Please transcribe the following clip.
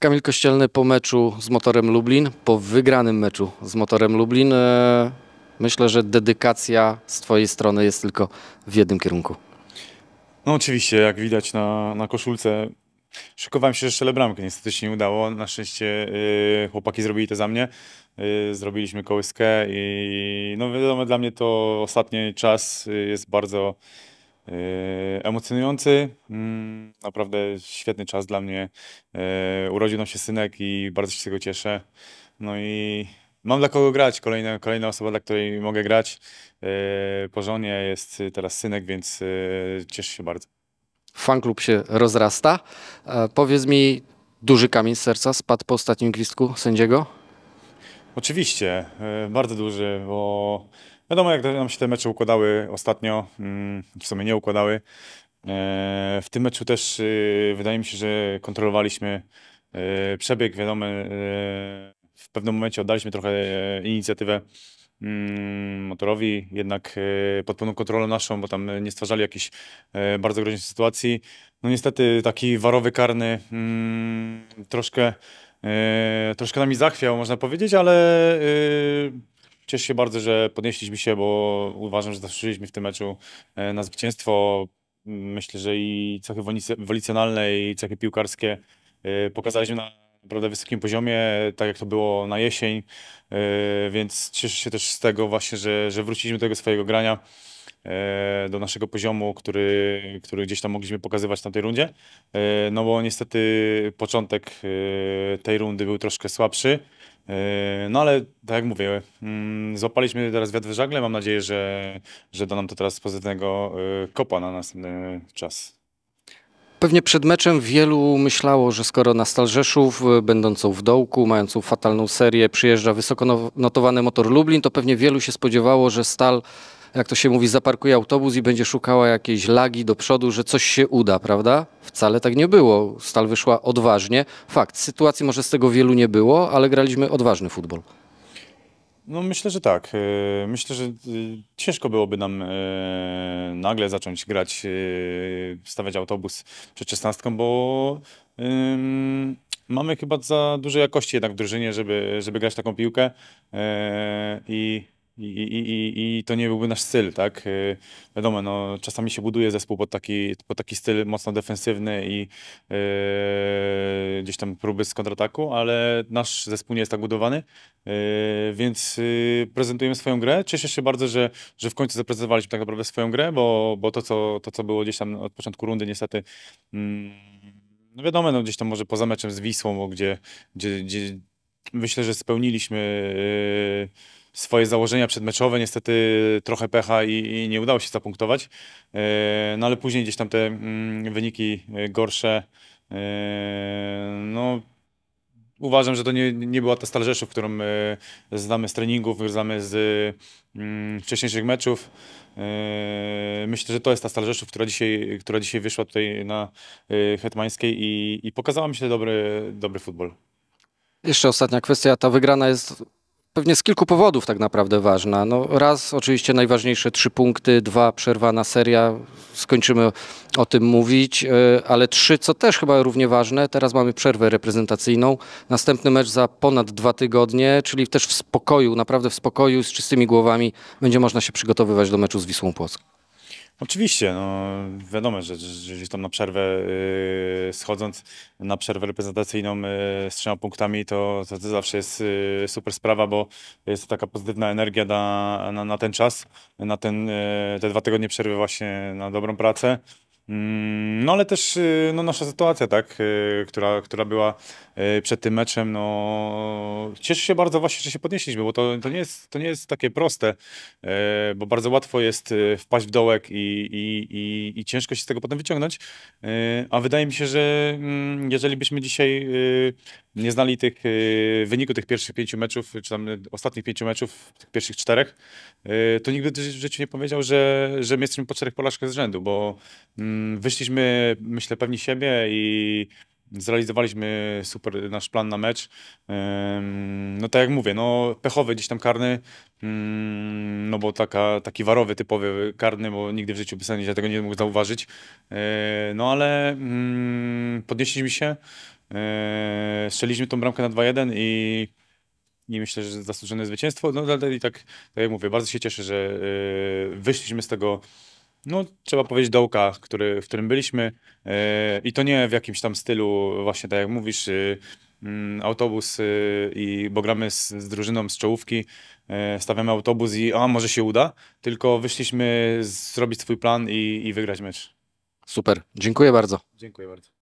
Kamil Kościelny po meczu z Motorem Lublin, po wygranym meczu z Motorem Lublin, e, myślę, że dedykacja z Twojej strony jest tylko w jednym kierunku. No oczywiście, jak widać na, na koszulce, szykowałem się, że strzelę bramkę, niestety się nie udało. Na szczęście yy, chłopaki zrobili to za mnie, yy, zrobiliśmy kołyskę i no wiadomo, dla mnie to ostatni czas y, jest bardzo Yy, emocjonujący. Mm, naprawdę świetny czas dla mnie. Yy, urodził nam się synek i bardzo się z tego cieszę. No i mam dla kogo grać. Kolejna, kolejna osoba, dla której mogę grać. Yy, po żonie jest teraz synek, więc cieszę się bardzo. Fanklub się rozrasta. E, powiedz mi, duży kamień z serca spadł po ostatnim gwizdku sędziego? Oczywiście, e, bardzo duży, bo wiadomo jak nam się te mecze układały ostatnio, mm, w sumie nie układały. E, w tym meczu też e, wydaje mi się, że kontrolowaliśmy przebieg, wiadomo, w pewnym momencie oddaliśmy trochę inicjatywę mm, motorowi, jednak pod pełną kontrolą naszą, bo tam nie stwarzali jakichś bardzo groźnych sytuacji. No niestety taki warowy karny mm, troszkę E, troszkę nami zachwiał, można powiedzieć, ale e, cieszę się bardzo, że podnieśliśmy się, bo uważam, że zasłużyliśmy w tym meczu e, na zwycięstwo. Myślę, że i cechy wolicjonalne, i cechy piłkarskie pokazaliśmy na naprawdę wysokim poziomie, tak jak to było na jesień, więc cieszę się też z tego właśnie, że, że wróciliśmy do tego swojego grania. E, do naszego poziomu, który, który gdzieś tam mogliśmy pokazywać na tej rundzie. E, no bo niestety początek e, tej rundy był troszkę słabszy. No ale tak jak mówię, mm, złapaliśmy teraz wiatr w żagle. Mam nadzieję, że, że da nam to teraz pozytywnego kopa na następny czas. Pewnie przed meczem wielu myślało, że skoro na stal Rzeszów, będącą w dołku, mającą fatalną serię, przyjeżdża wysoko no, notowany motor Lublin, to pewnie wielu się spodziewało, że Stal jak to się mówi, zaparkuje autobus i będzie szukała jakiejś lagi do przodu, że coś się uda, prawda? Wcale tak nie było. Stal wyszła odważnie. Fakt, sytuacji może z tego wielu nie było, ale graliśmy odważny futbol. No myślę, że tak. E, myślę, że e, ciężko byłoby nam e, nagle zacząć grać, stawiać autobus przed 16, bo mamy chyba za dużej jakości jednak w drużynie, żeby, żeby grać taką piłkę i i, i, i, I to nie byłby nasz styl, tak? Yy, wiadomo, no, czasami się buduje zespół pod taki, pod taki styl mocno defensywny i yy, gdzieś tam próby z kontrataku, ale nasz zespół nie jest tak budowany, yy, więc y, prezentujemy swoją grę. Cieszę się bardzo, że, że w końcu zaprezentowaliśmy tak naprawdę swoją grę, bo, bo to, co, to, co było gdzieś tam od początku rundy, niestety. Mm, no wiadomo, no, gdzieś tam może poza meczem z Wisłą, gdzie, gdzie, gdzie myślę, że spełniliśmy y, swoje założenia przedmeczowe, niestety trochę pecha i, i nie udało się zapunktować, e, no ale później gdzieś tam te mm, wyniki e, gorsze, e, no uważam, że to nie, nie była ta Stal Rzeszów, którą znamy z treningów, znamy z mm, wcześniejszych meczów. Myślę, że to jest ta Stal Rzeszów, która dzisiaj, która dzisiaj wyszła tutaj na Hetmańskiej i, i pokazała mi się dobry, dobry futbol. Jeszcze ostatnia kwestia. Ta wygrana jest pewnie z kilku powodów tak naprawdę ważna. No raz oczywiście najważniejsze trzy punkty, dwa przerwana seria, skończymy o tym mówić, e, ale trzy, co też chyba równie ważne, teraz mamy przerwę reprezentacyjną, następny mecz za ponad dwa tygodnie, czyli też w spokoju, naprawdę w spokoju, z czystymi głowami będzie można się przygotowywać do meczu z Wisłą Płocką. Oczywiście, no wiadomo, że, że gdzieś tam na przerwę yy, schodząc na przerwę reprezentacyjną yy, z trzema punktami, to, to, to zawsze jest yy, super sprawa, bo jest to taka pozytywna energia na, na, na ten czas, na ten, yy, te dwa tygodnie przerwy właśnie na dobrą pracę. Mm, no ale też y, no, nasza sytuacja, tak, y, która, która była y, przed tym meczem, no cieszę się bardzo właśnie, że się podnieśliśmy, bo to, to, nie, jest, to nie jest takie proste, bo bardzo łatwo jest wpaść w dołek i, i, i, i ciężko się z tego potem wyciągnąć, a wydaje mi się, że mm, jeżeli byśmy dzisiaj nie znali tych y, wyniku tych pierwszych pięciu meczów, czy tam ostatnich pięciu meczów, tych pierwszych czterech, y, to nigdy w życiu nie powiedział, że, że my jesteśmy po czterech porażkach z rzędu, bo y, wyszliśmy, myślę, pewni siebie i zrealizowaliśmy super nasz plan na mecz. No tak jak mówię, no pechowy gdzieś tam karny, mm, no bo taka, taki warowy typowy karny, bo nigdy w życiu sędzia tego nie mógł zauważyć. Yy, no ale mm, podnieśliśmy się, Eee, strzeliśmy tą bramkę na 2-1 i, nie myślę, że zasłużone zwycięstwo. No ale i tak, tak jak mówię, bardzo się cieszę, że e, wyszliśmy z tego, no trzeba powiedzieć, dołka, który, w którym byliśmy. E, I to nie w jakimś tam stylu, właśnie tak jak mówisz, e, autobus, y, i, bo gramy z, z drużyną z czołówki, eee, stawiamy autobus i a może się uda, tylko wyszliśmy zrobić swój plan i, i wygrać mecz. Super, dziękuję bardzo. Dziękuję bardzo.